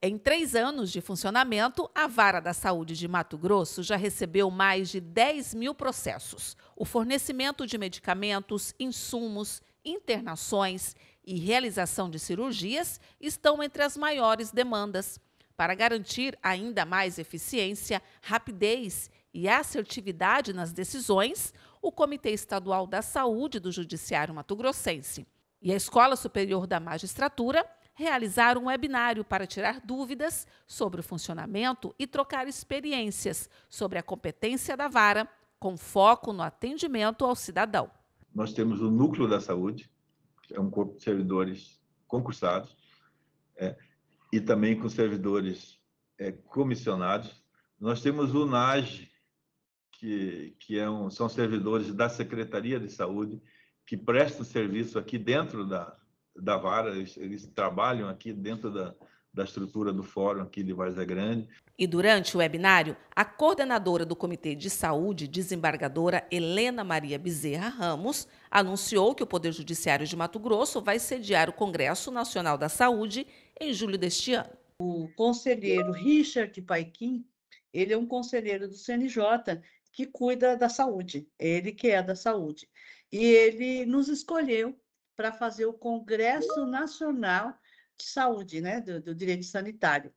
Em três anos de funcionamento, a Vara da Saúde de Mato Grosso já recebeu mais de 10 mil processos. O fornecimento de medicamentos, insumos, internações e realização de cirurgias estão entre as maiores demandas. Para garantir ainda mais eficiência, rapidez e assertividade nas decisões, o Comitê Estadual da Saúde do Judiciário Mato Grossense e a Escola Superior da Magistratura realizaram um webinário para tirar dúvidas sobre o funcionamento e trocar experiências sobre a competência da vara, com foco no atendimento ao cidadão. Nós temos o Núcleo da Saúde, que é um corpo de servidores concursados, é, e também com servidores é, comissionados. Nós temos o NAGE, que, que é um, são servidores da Secretaria de Saúde, que prestam serviço aqui dentro da, da vara, eles, eles trabalham aqui dentro da, da estrutura do fórum aqui de Várzea Grande. E durante o webinário, a coordenadora do Comitê de Saúde, desembargadora Helena Maria Bezerra Ramos, anunciou que o Poder Judiciário de Mato Grosso vai sediar o Congresso Nacional da Saúde em julho deste ano. O conselheiro Richard Paiquim, ele é um conselheiro do CNJ que cuida da saúde, ele que é da saúde. E ele nos escolheu para fazer o Congresso Nacional de Saúde, né, do, do Direito Sanitário.